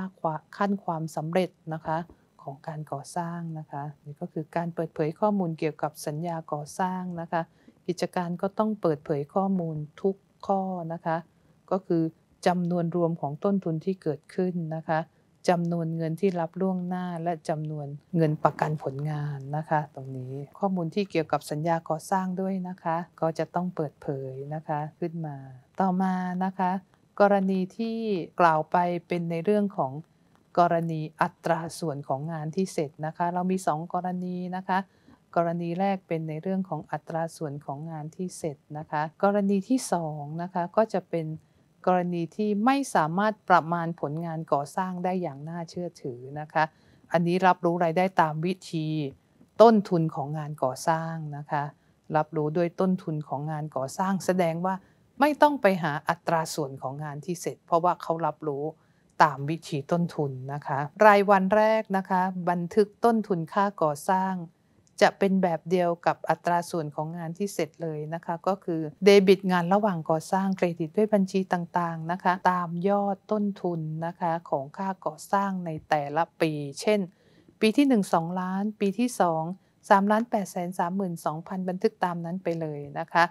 ขั้นความสำเร็จนะคะของการก่อสร้างนะคะนี่ก็คือการเปิดเผยข้อมูลเกี่ยวกับสัญญาก่อสร้างนะคะ กิจการก็ต้องเปิดเผยข้อมูลทุกข้อนะคะ ก็คือจำนวนรวมของต้นทุนที่เกิดขึ้นนะคะจำนวนเงินที่รับล่วงหน้า และจำนวนเงินประกันผลงานนะคะ ตรงนี้ข้อมูลที่เกี่ยวกับสัญญาก่อสร้างด้วยนะคะ ก็จะต้องเปิดเผยนะคะขึ้นมา ต่อมานะคะ กรณีที่กล่าวไปเป็นในเรื่องของกรณีอัตราส่วนของงานที่เสร็จนะคะ เรามี2กรณีนะคะ กรณีแรกเป็นในเรื่องของอัตราส่วนของงานที่เสร็จนะคะ กรณีที่2นะคะก็จะเป็นกรณีที่ไม่สามารถประมาณผลงานก่อสร้างได้อย่างน่าเชื่อถือนะคะ อันนี้รับรู้รายได้ตามวิธีต้นทุนของงานก่อสร้างนะคะรับรู้ด้วยต้นทุนของงานก่อสร้าง แสดงว่าไม่ต้องไปหาอัตราส่วนของงานที่เสร็จ เพราะว่าเขารับรู้ตามวิธีต้นทุนนะคะรายวันแรกนะคะบันทึกต้นทุนค่าก่อสร้างจะเป็นแบบเดียวกับอัตราส่วนของงานที่เสร็จเลยนะคะ ก็คือเดบิตงานระหว่างก่อสร้างเครดิตด้วยบัญชีต่างๆนะคะตามยอดต้นทุนนะคะของค่าก่อสร้างในแต่ละปีเช่น ปีที่ 1 2 ล้าน ปีที่ 2 3ล้าน8แสน3 2 0 0 0 บันทึกตามนั้นไปเลยนะคะ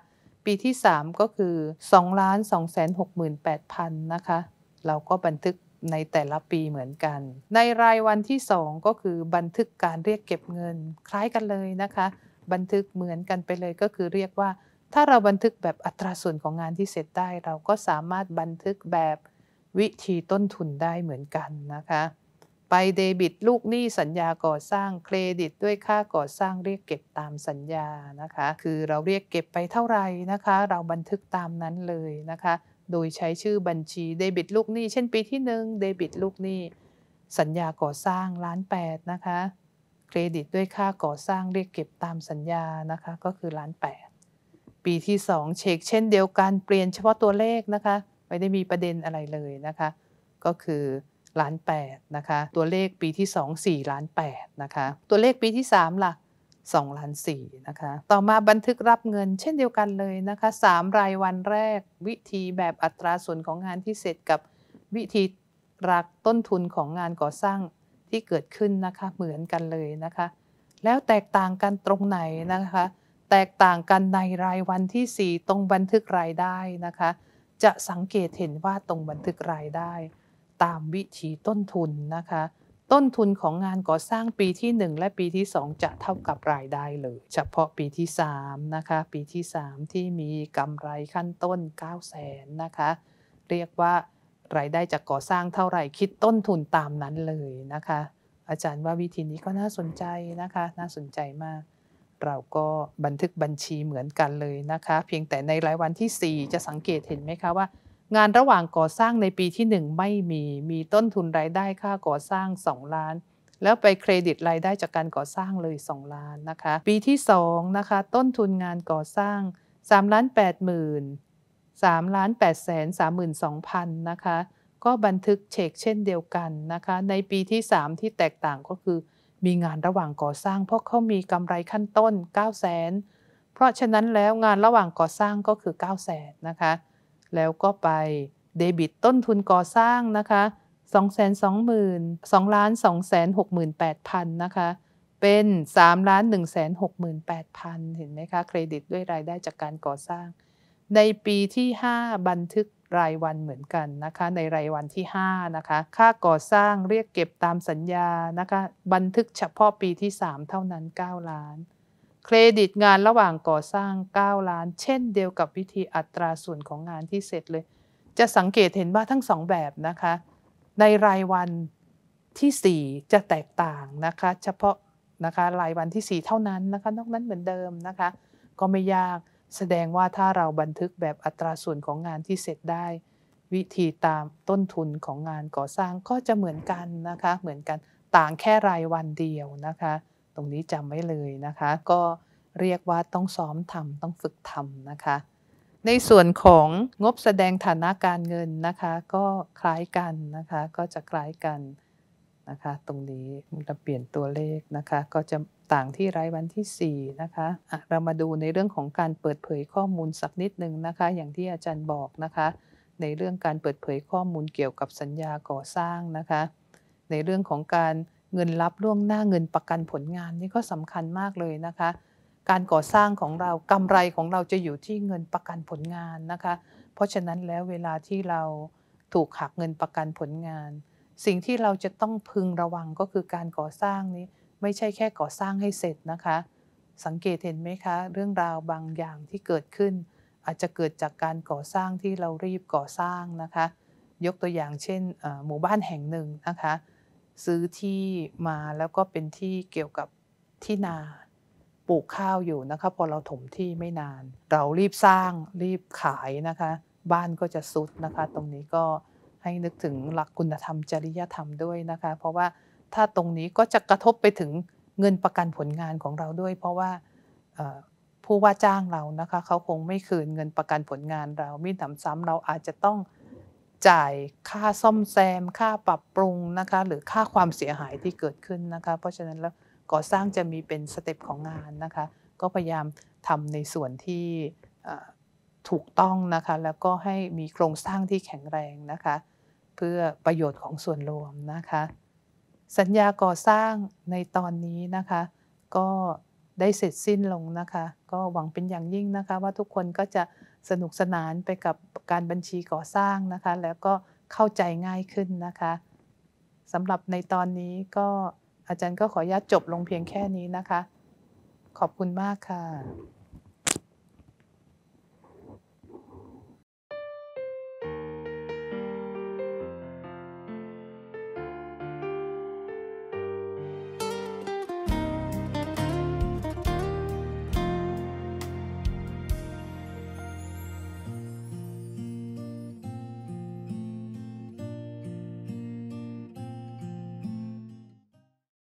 ปีที่ 3 ก็คือ2ล้าน2 6 8 0 0 0นะคะเราก็บันทึกในแต่ละปีเหมือนกัน ในรายวันที่ 2 ก็คือบันทึกการเรียกเก็บเงิน คล้ายกันเลยนะคะ บันทึกเหมือนกันไปเลยก็คือเรียกว่า ถ้าเราบันทึกแบบอัตราส่วนของงานที่เสร็จได้เราก็สามารถบันทึกแบบวิธีต้นทุนได้เหมือนกันนะคะ ไปเดบิต ลูกหนี้สัญญาก่อสร้างเครดิต ด้วยค่าก่อสร้างเรียกเก็บตามสัญญานะคะ คือเราเรียกเก็บไปเท่าไหร่นะคะ เราบันทึกตามนั้นเลยนะคะโดยใช้ชื่อบัญชีเดบิตลูกหนี้ เช่นปีที่หนึ่งเดบิตลูกหนี้สัญญาก่อสร้างล้านแปดนะคะเครดิตด้วยค่าก่อสร้างเรียกเก็บตามสัญญานะคะ ก็คือล้านแปดปีที่สองเช็คเช่นเดียวกันเปลี่ยนเฉพาะตัวเลขนะคะไม่ได้มีประเด็นอะไรเลยนะคะ ก็คือล้านแปดนะคะ ตัวเลขปีที่สองสี่ล้านแปดนะคะ ตัวเลขปีที่สามล่ะ2ล้าน่นะคะ ต่อมาบันทึกรับเงิน เช่นเดียวกันเลยนะคะ 3 รายวันแรกวิธีแบบอัตราส่วนของงานที่เสร็จกับ วิธีรักต้นทุนของงานก่อสร้างที่เกิดขึ้นนะคะเหมือนกันเลยนะคะ แล้วแตกต่างกันตรงไหนนะคะ แตกต่างกันในรายวันที่ 4 ตรงบันทึกรายได้นะคะ จะสังเกตเห็นว่าตรงบันทึกรายได้ ตามวิธีต้นทุนนะคะต้นทุนของงานก่อสร้างปีที่ 1 และปีที่ 2 จะเท่ากับรายได้เลยเฉพาะปีที่3นะคะปีที่ 3 ที่มีกำไรขั้นต้น 9 0 0แสนนะคะเรียกว่ารายได้จากก่อสร้างเท่าไหร่คิดต้นทุนตามนั้นเลยนะคะ อาจารย์ว่าวิธีนี้ก็น่าสนใจนะคะ น่าสนใจมาก เราก็บันทึกบัญชีเหมือนกันเลยนะคะ เพียงแต่ในรายวันที่ 4 จะสังเกตเห็นไหมคะว่างานระหว่างก่อสร้างในปีที่ 1 ไม่มี มีต้นทุนรายได้ค่าก่อสร้าง 2 ล้าน แล้วไปเครดิตรายได้จากการก่อสร้างเลย 2 ล้านนะคะ ปีที่2นะคะต้นทุนงานก่อสร้าง3ล้าน8หมื่น3ล้าน8แสน32,000 นะคะ ก็บันทึกเช็คเช่นเดียวกันนะคะ ในปีที่ 3 ที่แตกต่างก็คือมีงานระหว่างก่อสร้างเพราะเขามีกำไรขั้นต้น 9 0 0แสนเพราะฉะนั้นแล้วงานระหว่างก่อสร้างก็คือ 9 0 0แสนนะคะแล้วก็ไปเดบิตต้นทุนก่อสร้างนะคะ2 2 0 0 0 2ล้าน2 6 8 0 0 0นะคะ เป็น3ล้าน1 6 8 0 0 0 เห็นไหมคะเครดิตด้วยรายได้จากการก่อสร้าง ในปีที่ 5 บันทึกรายวันเหมือนกันนะคะในรายวันที่5นะคะค่าก่อสร้างเรียกเก็บตามสัญญานะคะบันทึกเฉพาะปีที่ 3 เท่านั้น 9 ล้านเครดิตงานระหว่างก่อสร้าง 9 ล้าน เช่นเดียวกับวิธีอัตราส่วนของงานที่เสร็จเลย จะสังเกตเห็นว่าทั้งสองแบบนะคะ ในรายวันที่ 4 จะแตกต่างนะคะเฉพาะนะคะรายวันที่ 4 เท่านั้นนะคะ นอกนั้นเหมือนเดิมนะคะ ก็ไม่ยาก แสดงว่าถ้าเราบันทึกแบบอัตราส่วนของงานที่เสร็จได้ วิธีตามต้นทุนของงานก่อสร้างก็จะเหมือนกันนะคะ เหมือนกัน ต่างแค่รายวันเดียวนะคะรงนี้จำไว้เลยนะคะ ก็เรียกว่าต้องซ้อมทำต้องฝึกทำนะคะ ในส่วนของงบแสดงฐานะการเงินนะคะ ก็คล้ายกันนะคะ ก็จะคล้ายกันนะคะ ตรงนี้เราเปลี่ยนตัวเลขนะคะ ก็จะต่างที่รายวันที่4นะคะะเรามาดูในเรื่องของการเปิดเผยข้อมูลสักนิดหนึ่งนะคะ อย่างที่อาจารย์บอกนะคะ ในเรื่องการเปิดเผยข้อมูลเกี่ยวกับสัญญาก่อสร้างนะคะ ในเรื่องของการเงินรับล่วงหน้าเงินประกันผลงาน นี่ก็สำคัญมากเลยนะคะ การก่อสร้างของเรากำไรของเราจะอยู่ที่เงินประกันผลงานนะคะ เพราะฉะนั้นแล้วเวลาที่เราถูกหักเงินประกันผลงาน สิ่งที่เราจะต้องพึงระวังก็คือการก่อสร้างนี้ ไม่ใช่แค่ก่อสร้างให้เสร็จนะคะ สังเกตเห็นไหมคะ เรื่องราวบางอย่างที่เกิดขึ้น อาจจะเกิดจากการก่อสร้างที่เรารีบก่อสร้างนะคะ ยกตัวอย่างเช่นหมู่บ้านแห่งหนึ่งนะคะซื้อที่มาแล้วก็เป็นที่เกี่ยวกับที่นาปลูกข้าวอยู่นะคะพอเราถมที่ไม่นาน เรารีบสร้างรีบขายนะคะบ้านก็จะซุดนะคะตรงนี้ก็ให้นึกถึงหลักคุณธรรมจริยธรรมด้วยนะคะเพราะว่าถ้าตรงนี้ก็จะกระทบไปถึงเงินประกันผลงานของเราด้วย เพราะว่าผู้ว่าจ้างเรานะคะเขาคงไม่คืนเงินประกันผลงานเรามิหนำซ้ำเราอาจจะต้องจ่ายค่าซ่อมแซม ค่าปรับปรุงนะคะหรือค่าความเสียหายที่เกิดขึ้นนะคะ เพราะฉะนั้นแล้วก่อสร้างจะมีเป็นสเต็ปของงานนะคะ ก็พยายามทำในส่วนที่ถูกต้องนะคะ แล้วก็ให้มีโครงสร้างที่แข็งแรงนะคะ เพื่อประโยชน์ของส่วนรวมนะคะ สัญญาก่อสร้างในตอนนี้นะคะก็ได้เสร็จสิ้นลงนะคะ ก็หวังเป็นอย่างยิ่งนะคะ ว่าทุกคนก็จะสนุกสนานไปกับการบัญชีก่อสร้างนะคะ แล้วก็เข้าใจง่ายขึ้นนะคะ สำหรับในตอนนี้ก็อาจารย์ก็ขออนุญาตจบลงเพียงแค่นี้นะคะ ขอบคุณมากค่ะ